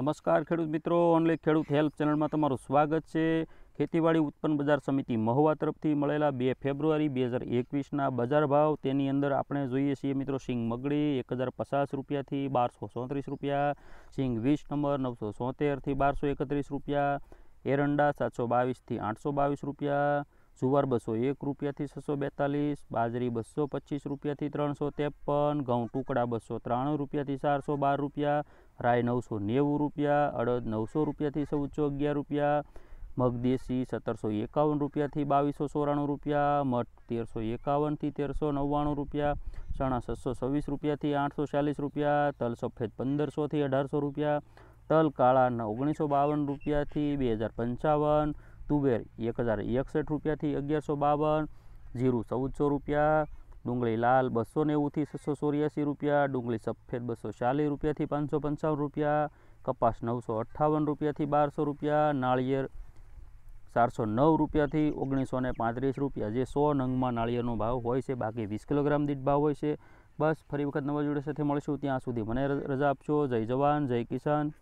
નમસ્કાર ખેડૂત મિત્રો ઓનલાઈન ખેડૂત હેલ્પ ચેનલમાં તમારું સ્વાગત છે ખેતીવાડી ઉત્પન્ન બજાર સમિતિ મહુવા તરફથી મળેલા બે ફેબ્રુઆરી બે હજાર એકવીસના બજાર ભાવ તેની અંદર આપણે જોઈએ છીએ મિત્રો સિંગ મગડી એક હજાર પચાસ રૂપિયાથી બારસો ચોત્રીસ રૂપિયા સિંગ વીસ નંબર નવસો સોતેરથી બારસો એકત્રીસ રૂપિયા એરંડા સાતસો બાવીસથી આઠસો બાવીસ રૂપિયા જુવાર બસો એક રૂપિયાથી છસો બેતાલીસ બાજરી બસો પચીસ રૂપિયાથી ત્રણસો ત્રેપન ઘઉં ટુકડા બસો ત્રાણું રૂપિયાથી ચારસો બાર રૂપિયા રાય નવસો નેવું રૂપિયા અડદ નવસો રૂપિયાથી ચૌદસો અગિયાર રૂપિયા મગ દેશી સત્તરસો એકાવન રૂપિયાથી બાવીસો ચોરાણું રૂપિયા મઠ તેરસો એકાવનથી તેરસો નવ્વાણું રૂપિયા ચણા છસો છવ્વીસ રૂપિયાથી આઠસો ચાલીસ રૂપિયા તલ સફેદ પંદરસોથી અઢારસો રૂપિયા તલ કાળા ઓગણીસો બાવન રૂપિયાથી બે હજાર પંચાવન તુવેર એક હજાર એકસઠ રૂપિયાથી અગિયારસો બાવન જીરું ચૌદસો રૂપિયા ડુંગળી લાલ બસો નેવુંથી છસો ચોર્યાસી રૂપિયા ડુંગળી સફેદ બસો ચાલીસ રૂપિયાથી પાંચસો પંચાવન રૂપિયા કપાસ નવસો અઠ્ઠાવન રૂપિયાથી બારસો રૂપિયા નાળિયેર ચારસો નવ રૂપિયાથી ઓગણીસો ને પાંત્રીસ રૂપિયા જે સો નંગમાં નાળિયેરનો ભાવ હોય છે બાકી વીસ કિલોગ્રામ દીઠ ભાવ હોય છે બસ ફરી વખત નવા જોડે સાથે મળીશું ત્યાં સુધી મને રજા આપશો જય જવાન જય કિસાન